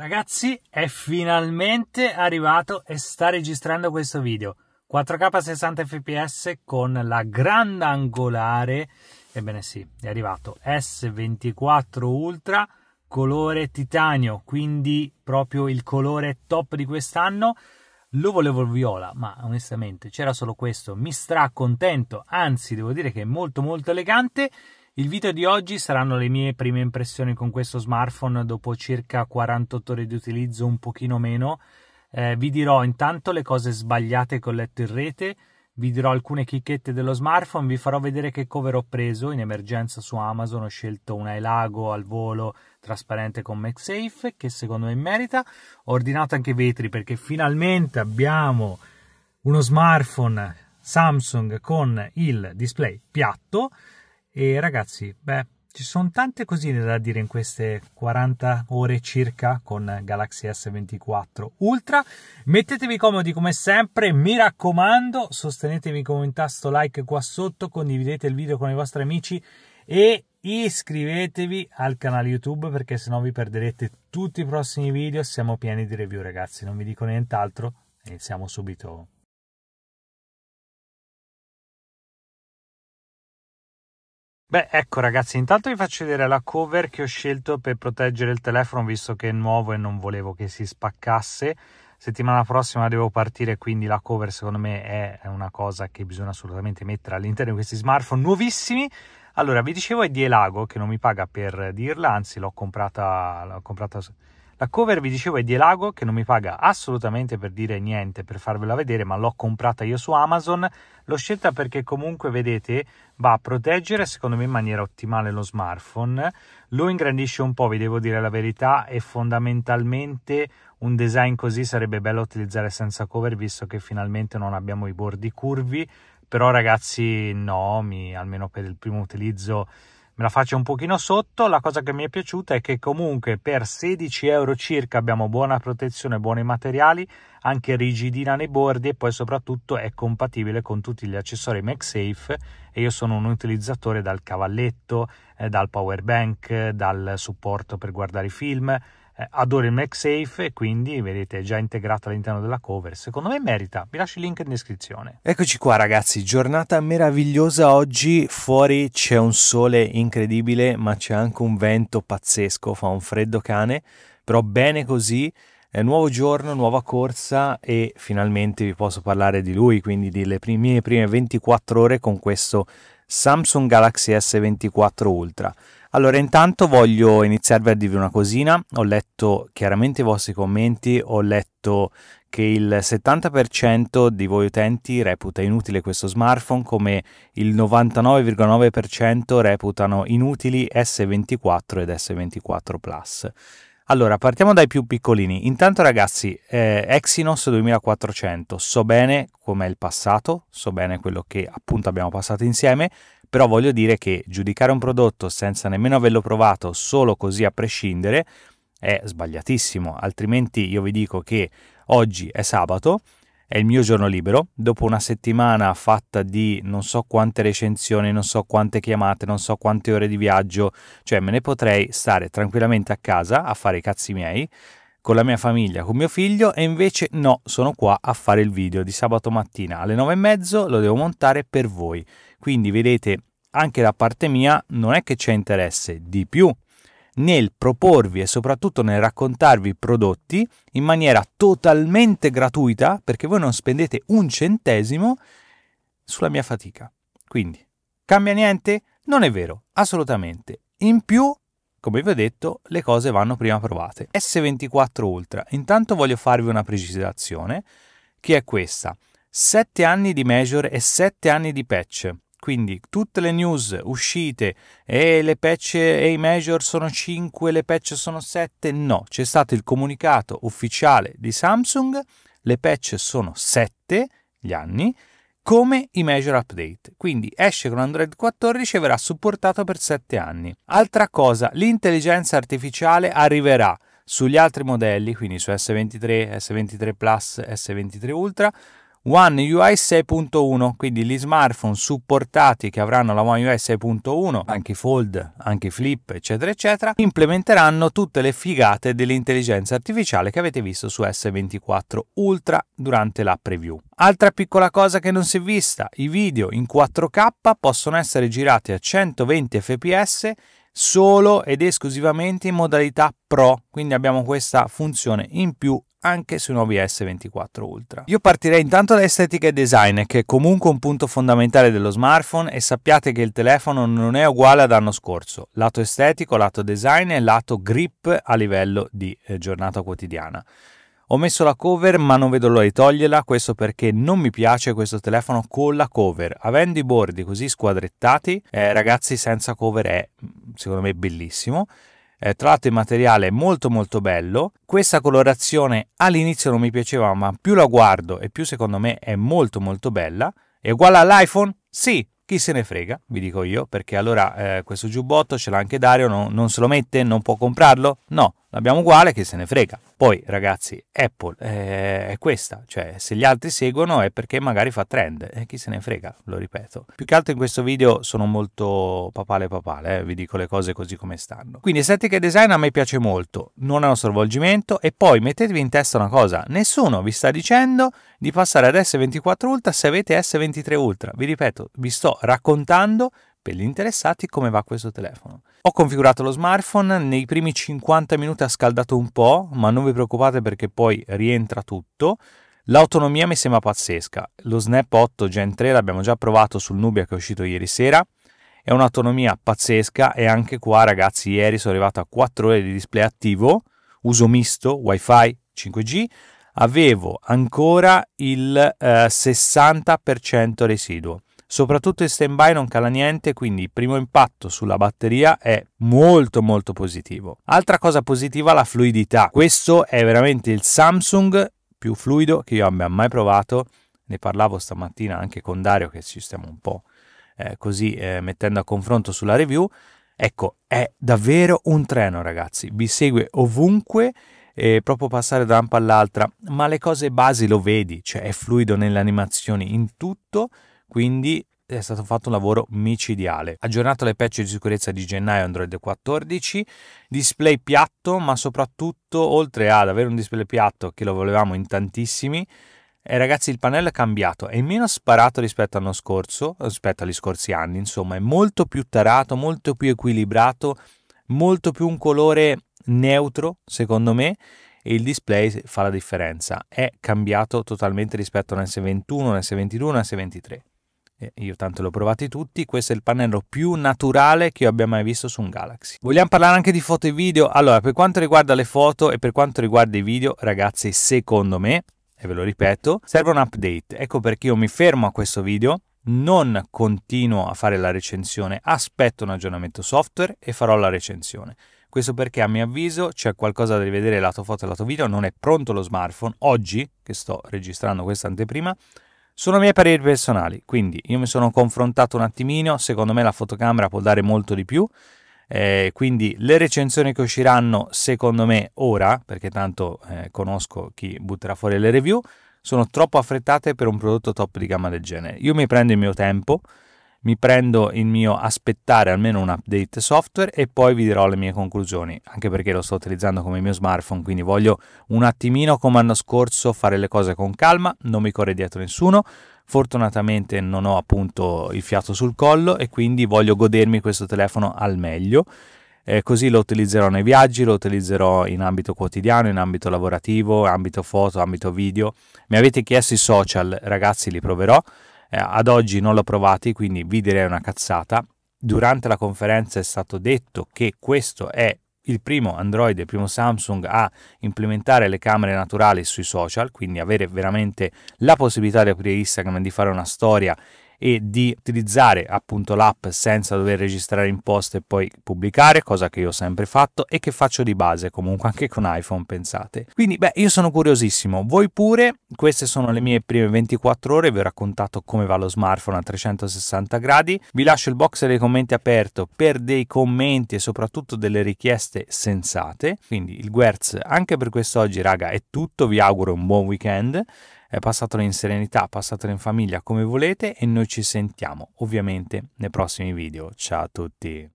Ragazzi, è finalmente arrivato e sta registrando questo video. 4K 60 fps con la grande angolare. Ebbene sì, è arrivato S24 Ultra colore titanio, quindi proprio il colore top di quest'anno. Lo volevo viola, ma onestamente c'era solo questo. Mi stracontento, anzi devo dire che è molto molto elegante. Il video di oggi saranno le mie prime impressioni con questo smartphone dopo circa 48 ore di utilizzo, un pochino meno. Eh, vi dirò intanto le cose sbagliate che ho letto in rete, vi dirò alcune chicchette dello smartphone, vi farò vedere che cover ho preso in emergenza su Amazon, ho scelto una Elago al volo trasparente con MagSafe che secondo me merita, ho ordinato anche vetri perché finalmente abbiamo uno smartphone Samsung con il display piatto e ragazzi, beh, ci sono tante cosine da dire in queste 40 ore circa con Galaxy S24 Ultra. Mettetevi comodi come sempre, mi raccomando, sostenetemi con un tasto like qua sotto, condividete il video con i vostri amici e iscrivetevi al canale YouTube perché sennò vi perderete tutti i prossimi video. Siamo pieni di review, ragazzi, non vi dico nient'altro. Iniziamo subito Beh, ecco ragazzi, intanto vi faccio vedere la cover che ho scelto per proteggere il telefono, visto che è nuovo e non volevo che si spaccasse. Settimana prossima devo partire, quindi la cover secondo me è una cosa che bisogna assolutamente mettere all'interno di questi smartphone nuovissimi. Allora, vi dicevo è di Elago, che non mi paga per dirla, anzi l'ho comprata, l'ho comprata la cover, vi dicevo, è di Elago che non mi paga assolutamente per dire niente, per farvela vedere, ma l'ho comprata io su Amazon. L'ho scelta perché comunque, vedete, va a proteggere secondo me in maniera ottimale lo smartphone. Lo ingrandisce un po', vi devo dire la verità, e fondamentalmente un design così sarebbe bello utilizzare senza cover, visto che finalmente non abbiamo i bordi curvi. Però ragazzi, no, mi, almeno per il primo utilizzo me la faccio un pochino sotto la cosa che mi è piaciuta è che comunque per 16 euro circa abbiamo buona protezione buoni materiali anche rigidina nei bordi e poi soprattutto è compatibile con tutti gli accessori MagSafe e io sono un utilizzatore dal cavalletto, eh, dal power bank, dal supporto per guardare i film. Eh, adoro il MagSafe e quindi vedete è già integrato all'interno della cover. Secondo me merita, vi lascio il link in descrizione. Eccoci qua ragazzi, giornata meravigliosa oggi, fuori c'è un sole incredibile ma c'è anche un vento pazzesco, fa un freddo cane, però bene così è nuovo giorno, nuova corsa e finalmente vi posso parlare di lui, quindi delle mie prime 24 ore con questo Samsung Galaxy S24 Ultra. Allora, intanto voglio iniziarvi a dirvi una cosina. Ho letto chiaramente i vostri commenti, ho letto che il 70% di voi utenti reputa inutile questo smartphone, come il 99,9% reputano inutili S24 ed S24 Plus. Allora, partiamo dai più piccolini. Intanto ragazzi, eh, Exynos 2400, so bene com'è il passato, so bene quello che appunto abbiamo passato insieme, però voglio dire che giudicare un prodotto senza nemmeno averlo provato solo così a prescindere è sbagliatissimo, altrimenti io vi dico che oggi è sabato, è il mio giorno libero, dopo una settimana fatta di non so quante recensioni, non so quante chiamate, non so quante ore di viaggio, cioè me ne potrei stare tranquillamente a casa a fare i cazzi miei, con la mia famiglia, con mio figlio e invece no, sono qua a fare il video di sabato mattina alle nove e mezzo, lo devo montare per voi. Quindi vedete, anche da parte mia non è che c'è interesse di più nel proporvi e soprattutto nel raccontarvi prodotti in maniera totalmente gratuita perché voi non spendete un centesimo sulla mia fatica. Quindi, cambia niente? Non è vero, assolutamente. In più, come vi ho detto, le cose vanno prima provate. S24 Ultra. Intanto voglio farvi una precisazione che è questa. 7 anni di measure e 7 anni di patch quindi tutte le news uscite e eh, le patch e eh, i major sono 5, le patch sono 7, no, c'è stato il comunicato ufficiale di Samsung, le patch sono 7 gli anni, come i major update. Quindi esce con Android 14 e verrà supportato per 7 anni. Altra cosa, l'intelligenza artificiale arriverà sugli altri modelli, quindi su S23, S23 Plus, S23 Ultra, One UI 6.1, quindi gli smartphone supportati che avranno la One UI 6.1, anche i Fold, anche i Flip, eccetera, eccetera, implementeranno tutte le figate dell'intelligenza artificiale che avete visto su S24 Ultra durante la preview. Altra piccola cosa che non si è vista, i video in 4K possono essere girati a 120 fps solo ed esclusivamente in modalità Pro, quindi abbiamo questa funzione in più anche sui nuovi S24 Ultra. Io partirei intanto da estetica e design, che è comunque un punto fondamentale dello smartphone e sappiate che il telefono non è uguale ad anno scorso, lato estetico, lato design e lato grip a livello di eh, giornata quotidiana. Ho messo la cover ma non vedo l'ora di toglierla, questo perché non mi piace questo telefono con la cover. Avendo i bordi così squadrettati, eh, ragazzi senza cover è mm, secondo me bellissimo, eh, tra l'altro il materiale è molto molto bello, questa colorazione all'inizio non mi piaceva ma più la guardo e più secondo me è molto molto bella, è uguale all'iPhone? Sì, chi se ne frega, vi dico io, perché allora eh, questo giubbotto ce l'ha anche Dario, no, non se lo mette, non può comprarlo? No, l'abbiamo uguale, che se ne frega. Poi ragazzi, Apple eh, è questa, cioè se gli altri seguono è perché magari fa trend, e eh, chi se ne frega, lo ripeto. Più che altro in questo video sono molto papale papale, eh, vi dico le cose così come stanno. Quindi estetica e design a me piace molto, non è uno sorvolgimento e poi mettetevi in testa una cosa, nessuno vi sta dicendo di passare ad S24 Ultra se avete S23 Ultra, vi ripeto, vi sto raccontando per gli interessati come va questo telefono. Ho configurato lo smartphone, nei primi 50 minuti ha scaldato un po', ma non vi preoccupate perché poi rientra tutto. L'autonomia mi sembra pazzesca. Lo Snap 8 Gen 3 l'abbiamo già provato sul Nubia che è uscito ieri sera. È un'autonomia pazzesca e anche qua ragazzi ieri sono arrivato a 4 ore di display attivo, uso misto, wifi, 5G, avevo ancora il eh, 60% residuo soprattutto in stand-by non cala niente, quindi il primo impatto sulla batteria è molto molto positivo. Altra cosa positiva la fluidità. Questo è veramente il Samsung più fluido che io abbia mai provato. Ne parlavo stamattina anche con Dario che ci stiamo un po' eh, così eh, mettendo a confronto sulla review. Ecco, è davvero un treno, ragazzi. Vi segue ovunque e proprio passare da un'ampa all'altra, ma le cose basi lo vedi, cioè è fluido nelle animazioni, in tutto quindi è stato fatto un lavoro micidiale. Aggiornato le patch di sicurezza di gennaio Android 14, display piatto, ma soprattutto oltre ad avere un display piatto che lo volevamo in tantissimi, eh, ragazzi, il pannello è cambiato, è meno sparato rispetto all'anno scorso, rispetto agli scorsi anni, insomma, è molto più tarato, molto più equilibrato, molto più un colore neutro, secondo me, e il display fa la differenza. È cambiato totalmente rispetto all'S21, all'S22, all'S23 io tanto l'ho provati tutti, questo è il pannello più naturale che io abbia mai visto su un Galaxy. Vogliamo parlare anche di foto e video? Allora, per quanto riguarda le foto e per quanto riguarda i video, ragazzi, secondo me, e ve lo ripeto, serve un update. Ecco perché io mi fermo a questo video, non continuo a fare la recensione, aspetto un aggiornamento software e farò la recensione. Questo perché a mio avviso c'è qualcosa da rivedere lato foto e lato video, non è pronto lo smartphone. Oggi, che sto registrando questa anteprima, sono miei pareri personali, quindi io mi sono confrontato un attimino, secondo me la fotocamera può dare molto di più, eh, quindi le recensioni che usciranno secondo me ora, perché tanto eh, conosco chi butterà fuori le review, sono troppo affrettate per un prodotto top di gamma del genere. Io mi prendo il mio tempo, mi prendo il mio aspettare almeno un update software e poi vi dirò le mie conclusioni, anche perché lo sto utilizzando come mio smartphone, quindi voglio un attimino come l'anno scorso fare le cose con calma, non mi corre dietro nessuno, fortunatamente non ho appunto il fiato sul collo e quindi voglio godermi questo telefono al meglio. Eh, così lo utilizzerò nei viaggi, lo utilizzerò in ambito quotidiano, in ambito lavorativo, ambito foto, ambito video. Mi avete chiesto i social, ragazzi, li proverò eh, ad oggi non l'ho provato, quindi vi direi una cazzata. Durante la conferenza è stato detto che questo è il primo Android, il primo Samsung a implementare le camere naturali sui social, quindi avere veramente la possibilità di aprire Instagram e di fare una storia e di utilizzare appunto l'app senza dover registrare in post e poi pubblicare, cosa che io ho sempre fatto e che faccio di base comunque anche con iPhone, pensate. Quindi beh, io sono curiosissimo, voi pure, queste sono le mie prime 24 ore, vi ho raccontato come va lo smartphone a 360 gradi, vi lascio il box dei commenti aperto per dei commenti e soprattutto delle richieste sensate, quindi il Guerz anche per quest'oggi raga è tutto, vi auguro un buon weekend passatelo in serenità, passatelo in famiglia come volete e noi ci sentiamo ovviamente nei prossimi video. Ciao a tutti!